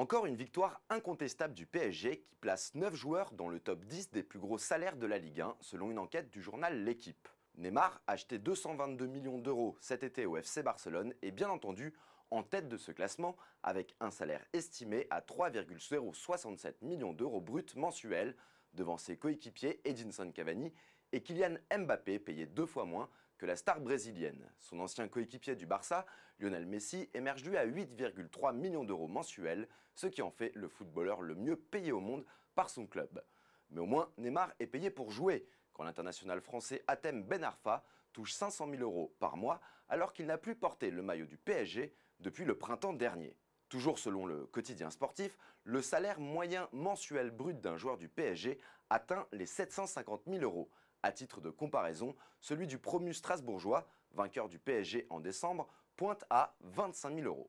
Encore une victoire incontestable du PSG qui place 9 joueurs dans le top 10 des plus gros salaires de la Ligue 1 selon une enquête du journal L'équipe. Neymar, acheté 222 millions d'euros cet été au FC Barcelone, est bien entendu en tête de ce classement avec un salaire estimé à 3,067 millions d'euros bruts mensuels, devant ses coéquipiers Edinson Cavani et Kylian Mbappé payé deux fois moins que la star brésilienne. Son ancien coéquipier du Barça, Lionel Messi, émerge lui à 8,3 millions d'euros mensuels, ce qui en fait le footballeur le mieux payé au monde par son club. Mais au moins, Neymar est payé pour jouer, quand l'international français Atem Ben Arfa touche 500 000 euros par mois, alors qu'il n'a plus porté le maillot du PSG depuis le printemps dernier. Toujours selon le quotidien sportif, le salaire moyen mensuel brut d'un joueur du PSG atteint les 750 000 euros. À titre de comparaison, celui du promu strasbourgeois, vainqueur du PSG en décembre, pointe à 25 000 euros.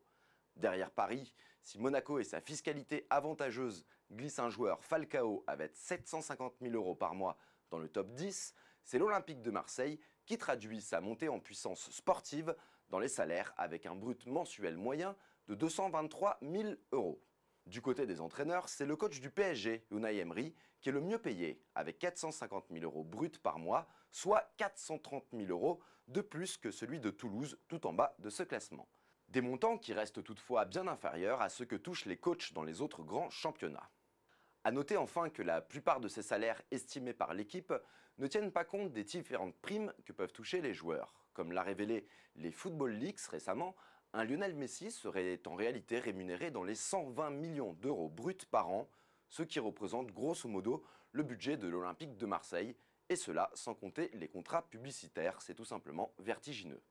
Derrière Paris, si Monaco et sa fiscalité avantageuse glissent un joueur Falcao avec 750 000 euros par mois dans le top 10, c'est l'Olympique de Marseille qui traduit sa montée en puissance sportive dans les salaires avec un brut mensuel moyen de 223 000 euros. Du côté des entraîneurs, c'est le coach du PSG, Unai Emery, qui est le mieux payé, avec 450 000 euros bruts par mois, soit 430 000 euros de plus que celui de Toulouse, tout en bas de ce classement. Des montants qui restent toutefois bien inférieurs à ceux que touchent les coachs dans les autres grands championnats. A noter enfin que la plupart de ces salaires estimés par l'équipe ne tiennent pas compte des différentes primes que peuvent toucher les joueurs, comme l'a révélé les Football Leaks récemment un Lionel Messi serait en réalité rémunéré dans les 120 millions d'euros bruts par an, ce qui représente grosso modo le budget de l'Olympique de Marseille, et cela sans compter les contrats publicitaires, c'est tout simplement vertigineux.